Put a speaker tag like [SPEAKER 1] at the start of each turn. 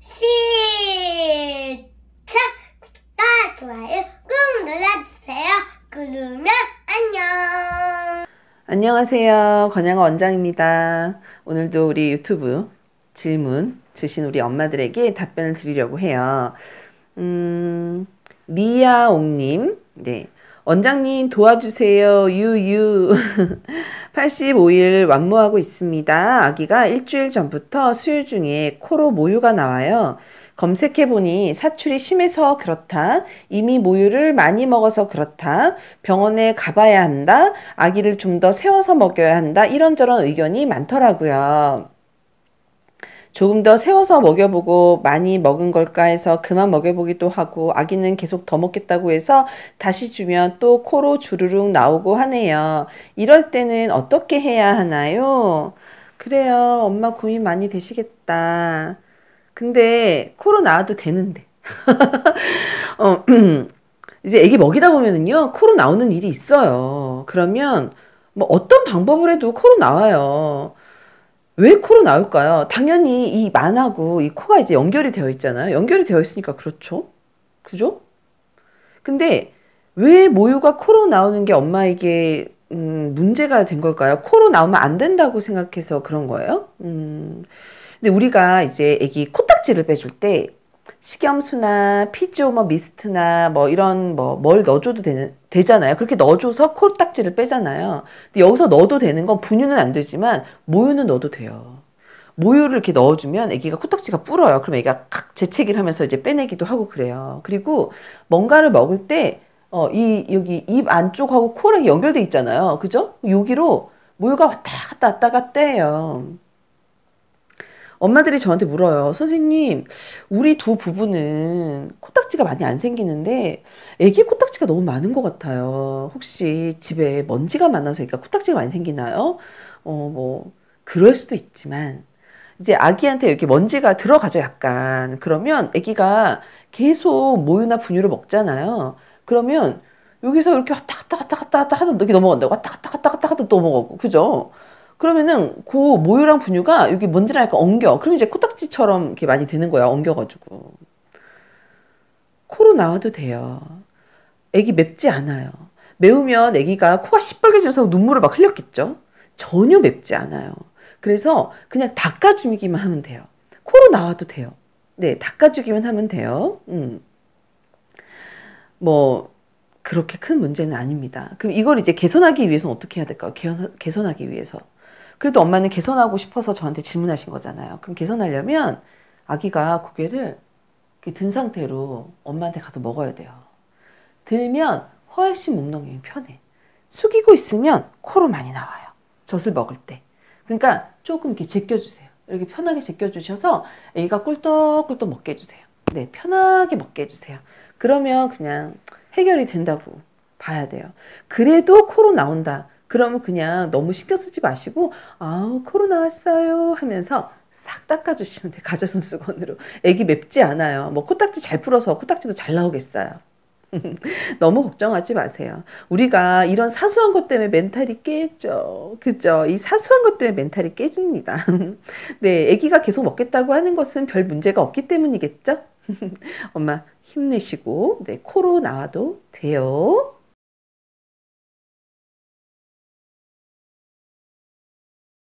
[SPEAKER 1] 시작! 구독과 아, 좋아요 꾹 눌러주세요. 그러면 안녕! 안녕하세요. 권양아 원장입니다. 오늘도 우리 유튜브 질문 주신 우리 엄마들에게 답변을 드리려고 해요. 음, 미야옹님, 네. 원장님 도와주세요. 유유. 85일 완모하고 있습니다. 아기가 일주일 전부터 수유 중에 코로 모유가 나와요. 검색해보니 사출이 심해서 그렇다. 이미 모유를 많이 먹어서 그렇다. 병원에 가봐야 한다. 아기를 좀 더 세워서 먹여야 한다. 이런저런 의견이 많더라고요. 조금 더 세워서 먹여보고 많이 먹은 걸까 해서 그만 먹여보기도 하고 아기는 계속 더 먹겠다고 해서 다시 주면 또 코로 주르륵 나오고 하네요. 이럴 때는 어떻게 해야 하나요? 그래요. 엄마 고민 많이 되시겠다. 근데 코로 나와도 되는데. 어, 이제 애기 먹이다 보면은요. 코로 나오는 일이 있어요. 그러면 뭐 어떤 방법을 해도 코로 나와요. 왜 코로 나올까요? 당연히 이 만하고 이 코가 이제 연결이 되어 있잖아요. 연결이 되어 있으니까 그렇죠. 그죠? 근데 왜 모유가 코로 나오는 게 엄마에게 음, 문제가 된 걸까요? 코로 나오면 안 된다고 생각해서 그런 거예요? 음, 근데 우리가 이제 아기 코딱지를 빼줄 때 식염수나 피지오머 미스트나 뭐 이런 뭐 뭘 넣어줘도 되는 되잖아요. 그렇게 넣어줘서 코딱지를 빼잖아요. 근데 여기서 넣어도 되는 건 분유는 안 되지만 모유는 넣어도 돼요. 모유를 이렇게 넣어주면 아기가 코딱지가 불어요. 그럼 아기가 칵 재채기를 하면서 이제 빼내기도 하고 그래요. 그리고 뭔가를 먹을 때, 어, 이, 여기 입 안쪽하고 코랑 연결돼 있잖아요. 그죠? 여기로 모유가 왔다 갔다 왔다 갔다 해요. 엄마들이 저한테 물어요. 선생님, 우리 두 부부는 코딱지가 많이 안 생기는데 애기 코딱지가 너무 많은 것 같아요. 혹시 집에 먼지가 많아서 애가 코딱지가 많이 생기나요? 어, 뭐 그럴 수도 있지만 이제 아기한테 이렇게 먼지가 들어가죠 약간 그러면 아기가 계속 모유나 분유를 먹잖아요 그러면 여기서 이렇게 왔다 갔다 갔다 갔다 갔다 하다 게 넘어간다고 왔다 갔다 갔다 갔다 갔다 넘어가고 그죠 그러면은 그 모유랑 분유가 여기 먼지를 약간 엉겨. 그럼 이제 코딱지처럼 이렇게 많이 되는 거야. 엉겨가지고. 코로 나와도 돼요. 애기 맵지 않아요. 매우면 애기가 코가 시뻘개져서 눈물을 막 흘렸겠죠. 전혀 맵지 않아요. 그래서 그냥 닦아주기만 하면 돼요. 코로 나와도 돼요. 네, 닦아주기만 하면 돼요. 음. 뭐 그렇게 큰 문제는 아닙니다. 그럼 이걸 이제 개선하기 위해서는 어떻게 해야 될까요? 개선, 개선하기 위해서. 그래도 엄마는 개선하고 싶어서 저한테 질문하신 거잖아요. 그럼 개선하려면 아기가 고개를 든 상태로 엄마한테 가서 먹어야 돼요. 들면 훨씬 몸농이 편해. 숙이고 있으면 코로 많이 나와요. 젖을 먹을 때. 그러니까 조금 이렇게 제껴주세요. 이렇게 편하게 제껴주셔서 애기가 꿀떡꿀떡 먹게 해주세요. 네, 편하게 먹게 해주세요. 그러면 그냥 해결이 된다고 봐야 돼요. 그래도 코로 나온다. 그러면 그냥 너무 신경 쓰지 마시고 아우 코로나 왔어요 하면서 싹 닦아주시면 돼 가져선 수건으로 애기 맵지 않아요 뭐 코딱지 잘 풀어서 코딱지도 잘 나오겠어요 너무 걱정하지 마세요. 우리가 이런 사소한 것 때문에 멘탈이 깨죠. 그죠? 이 사소한 것 때문에 멘탈이 깨집니다. 네, 애기가 계속 먹겠다고 하는 것은 별 문제가 없기 때문이겠죠? 엄마 힘내시고 네, 코로 나와도 돼요.